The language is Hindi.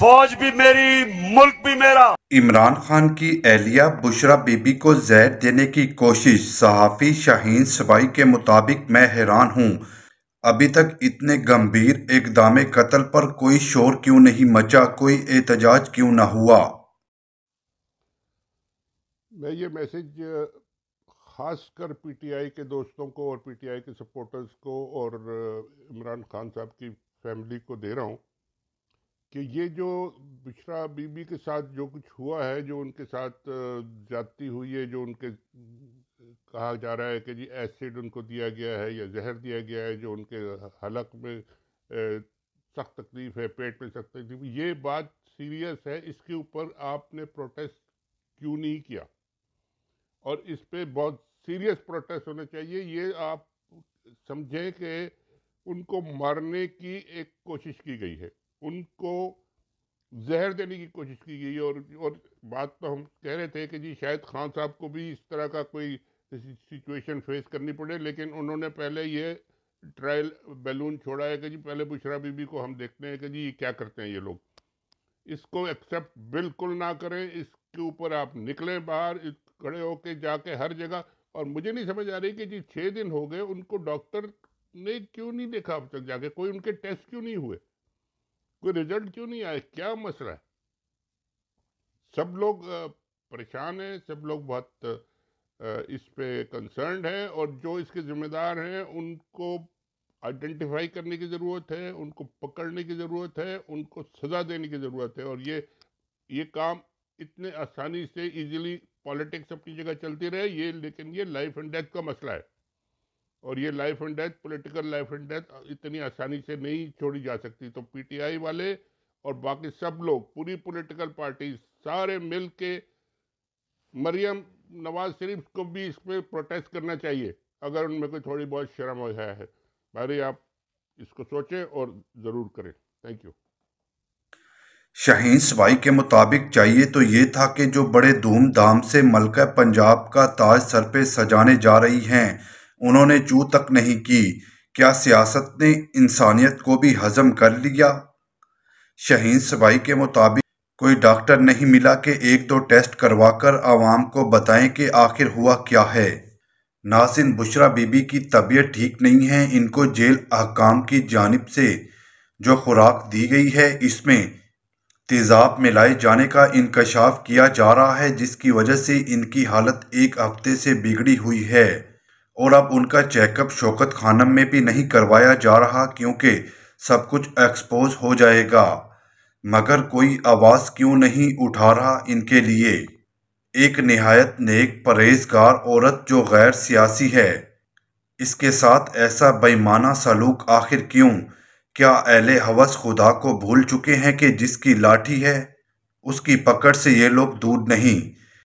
फौज भी मेरी मुल्क भी मेरा इमरान खान की एहलिया बुशरा बीबी को जैद देने की कोशिश सहाफ़ी शाहीन सबाई के मुताबिक मैं हैरान हूँ अभी तक इतने गंभीर इकदाम कत्ल पर कोई शोर क्यों नहीं मचा कोई एहतजाज क्यों ना हुआ मैं ये मैसेज खासकर पीटीआई के दोस्तों को और पीटीआई के सपोर्टर्स को और इमरान खान साहब की फैमिली को दे रहा हूँ कि ये जो बिश्रा बीबी के साथ जो कुछ हुआ है जो उनके साथ जाती हुई है जो उनके कहा जा रहा है कि जी एसिड उनको दिया गया है या जहर दिया गया है जो उनके हलक में सख्त तकलीफ है पेट में सख्त तकलीफ ये बात सीरियस है इसके ऊपर आपने प्रोटेस्ट क्यों नहीं किया और इस पर बहुत सीरियस प्रोटेस्ट होना चाहिए ये आप समझें कि उनको मारने की एक कोशिश की गई है उनको जहर देने की कोशिश की गई और और बात तो हम कह रहे थे कि जी शायद खान साहब को भी इस तरह का कोई सिचुएशन फेस करनी पड़े लेकिन उन्होंने पहले ये ट्रायल बैलून छोड़ा है कि जी पहले बुशरा बीबी को हम देखते हैं कि जी ये क्या करते हैं ये लोग इसको एक्सेप्ट बिल्कुल ना करें इसके ऊपर आप निकलें बाहर खड़े होके जाके हर जगह और मुझे नहीं समझ आ रही कि जी छः दिन हो गए उनको डॉक्टर ने क्यों नहीं देखा अब तक जाके कोई उनके टेस्ट क्यों नहीं हुए कोई रिजल्ट क्यों नहीं आया क्या मसला है सब लोग परेशान हैं सब लोग बहुत इस पे कंसर्न हैं और जो इसके ज़िम्मेदार हैं उनको आइडेंटिफाई करने की ज़रूरत है उनको पकड़ने की ज़रूरत है उनको सज़ा देने की ज़रूरत है और ये ये काम इतने आसानी से इजीली पॉलिटिक्स अपनी जगह चलती रहे ये लेकिन ये लाइफ एंड डेथ का मसला है और ये life and death political life and death इतनी आसानी से नहीं छोड़ी जा सकती तो पीटीआई वाले और बाकी सब लोग पूरी पॉलिटिकल पार्टी सारे मिल के मरियम नवाज शरीफ को भी इसमें प्रोटेस्ट करना चाहिए अगर उनमें कोई थोड़ी बहुत शर्म हो गया है भाई आप इसको सोचें और ज़रूर करें थैंक यू शहीन भाई के मुताबिक चाहिए तो ये था कि जो बड़े धूमधाम से मलका पंजाब का ताज सर पे सजाने जा रही हैं उन्होंने जू तक नहीं की क्या सियासत ने इंसानियत को भी हजम कर लिया शहीन सबाई के मुताबिक कोई डॉक्टर नहीं मिला कि एक दो टेस्ट करवाकर आवाम को बताएं कि आखिर हुआ क्या है नासिन बुशरा बीबी की तबीयत ठीक नहीं है इनको जेल अहकाम की जानब से जो खुराक दी गई है इसमें तेज़ाब में लाए जाने का इंकशाफ किया जा रहा है जिसकी वजह से इनकी हालत एक हफ्ते से बिगड़ी हुई है और अब उनका चेकअप शौकत खानम में भी नहीं करवाया जा रहा क्योंकि सब कुछ एक्सपोज हो जाएगा मगर कोई आवाज़ क्यों नहीं उठा रहा इनके लिए एक नहायत नेक परहेजगार औरत जो गैर सियासी है इसके साथ ऐसा बेमाना सलूक आखिर क्यों क्या अहल हवस खुदा को भूल चुके हैं कि जिसकी लाठी है उसकी पकड़ से ये लोग दूर नहीं